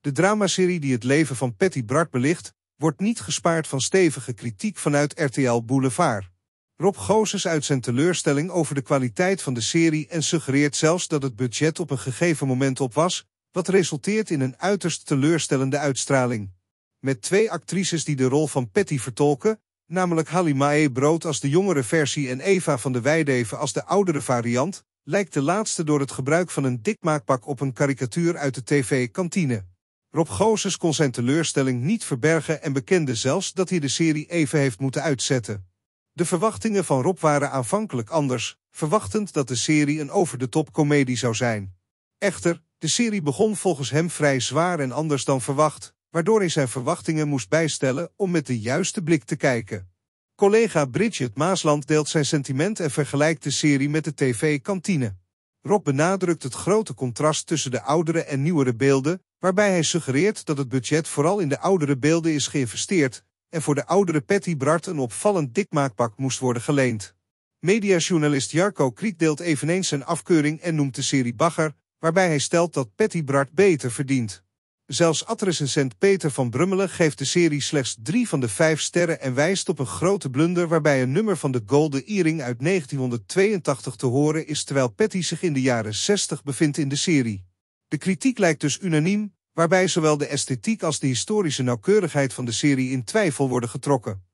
De dramaserie die het leven van Patty Bart belicht, wordt niet gespaard van stevige kritiek vanuit RTL Boulevard. Rob Gozes uit zijn teleurstelling over de kwaliteit van de serie en suggereert zelfs dat het budget op een gegeven moment op was, wat resulteert in een uiterst teleurstellende uitstraling. Met twee actrices die de rol van Patty vertolken, namelijk Halimae Brood als de jongere versie en Eva van de Weideven als de oudere variant, lijkt de laatste door het gebruik van een dikmaakpak op een karikatuur uit de tv-kantine. Rob Gozes kon zijn teleurstelling niet verbergen en bekende zelfs dat hij de serie even heeft moeten uitzetten. De verwachtingen van Rob waren aanvankelijk anders, verwachtend dat de serie een over-de-top komedie zou zijn. Echter, de serie begon volgens hem vrij zwaar en anders dan verwacht, waardoor hij zijn verwachtingen moest bijstellen om met de juiste blik te kijken. Collega Bridget Maasland deelt zijn sentiment en vergelijkt de serie met de tv-kantine. Rob benadrukt het grote contrast tussen de oudere en nieuwere beelden, waarbij hij suggereert dat het budget vooral in de oudere beelden is geïnvesteerd en voor de oudere Patty Bart een opvallend dik maakpak moest worden geleend. Mediajournalist Jarko Kriet deelt eveneens zijn afkeuring en noemt de serie Bagger, waarbij hij stelt dat Patty Bart beter verdient. Zelfs adrescent Peter van Brummelen geeft de serie slechts drie van de vijf sterren en wijst op een grote blunder waarbij een nummer van de Golden Earring uit 1982 te horen is terwijl Patty zich in de jaren 60 bevindt in de serie. De kritiek lijkt dus unaniem, waarbij zowel de esthetiek als de historische nauwkeurigheid van de serie in twijfel worden getrokken.